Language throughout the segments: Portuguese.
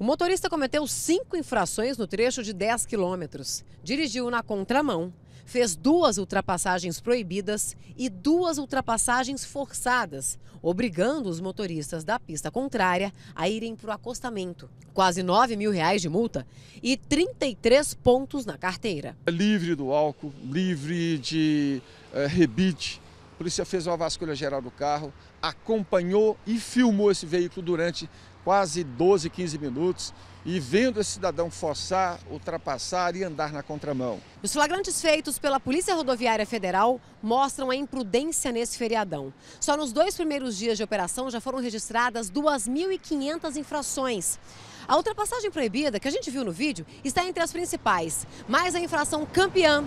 O motorista cometeu cinco infrações no trecho de 10 quilômetros. Dirigiu na contramão, fez duas ultrapassagens proibidas e duas ultrapassagens forçadas, obrigando os motoristas da pista contrária a irem para o acostamento. Quase 9 mil reais de multa e 33 pontos na carteira. Livre do álcool, livre de é, rebite. A polícia fez uma vasculha geral do carro, acompanhou e filmou esse veículo durante quase 12, 15 minutos e vendo esse cidadão forçar, ultrapassar e andar na contramão. Os flagrantes feitos pela Polícia Rodoviária Federal mostram a imprudência nesse feriadão. Só nos dois primeiros dias de operação já foram registradas 2.500 infrações. A ultrapassagem proibida, que a gente viu no vídeo, está entre as principais, mas a infração campeã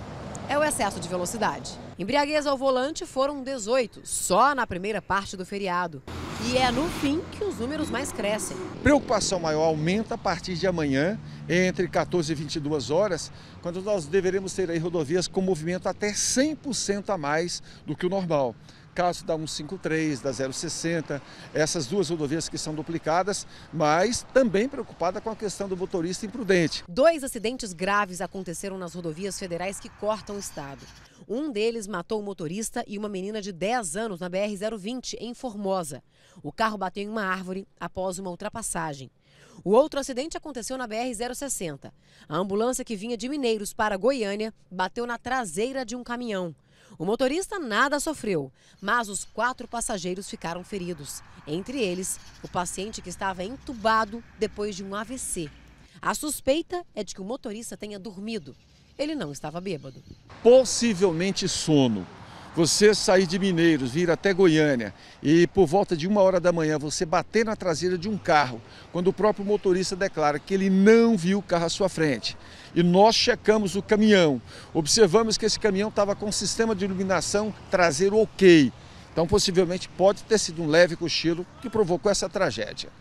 é o excesso de velocidade. Embriaguez ao volante foram 18, só na primeira parte do feriado. E é no fim que os números mais crescem. Preocupação maior aumenta a partir de amanhã, entre 14 e 22 horas, quando nós deveremos ter rodovias com movimento até 100% a mais do que o normal caso da 153, da 060, essas duas rodovias que são duplicadas, mas também preocupada com a questão do motorista imprudente. Dois acidentes graves aconteceram nas rodovias federais que cortam o estado. Um deles matou o motorista e uma menina de 10 anos na BR-020, em Formosa. O carro bateu em uma árvore após uma ultrapassagem. O outro acidente aconteceu na BR-060. A ambulância que vinha de Mineiros para Goiânia bateu na traseira de um caminhão. O motorista nada sofreu, mas os quatro passageiros ficaram feridos. Entre eles, o paciente que estava entubado depois de um AVC. A suspeita é de que o motorista tenha dormido. Ele não estava bêbado. Possivelmente sono. Você sair de Mineiros, vir até Goiânia e por volta de uma hora da manhã você bater na traseira de um carro, quando o próprio motorista declara que ele não viu o carro à sua frente. E nós checamos o caminhão, observamos que esse caminhão estava com sistema de iluminação traseiro ok. Então possivelmente pode ter sido um leve cochilo que provocou essa tragédia.